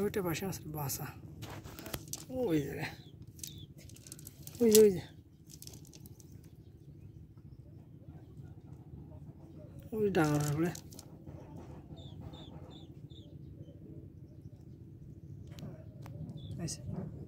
ನೋಟೆ ಭಾಷೆ ಸ್ವಲ್ಪ ಭಾಷ ಹೋಗಿದ್ದಾರೆ ಹೋಯ್ದು ಹೋಯ್ದು ওই ডাঙর হলে আচ্ছা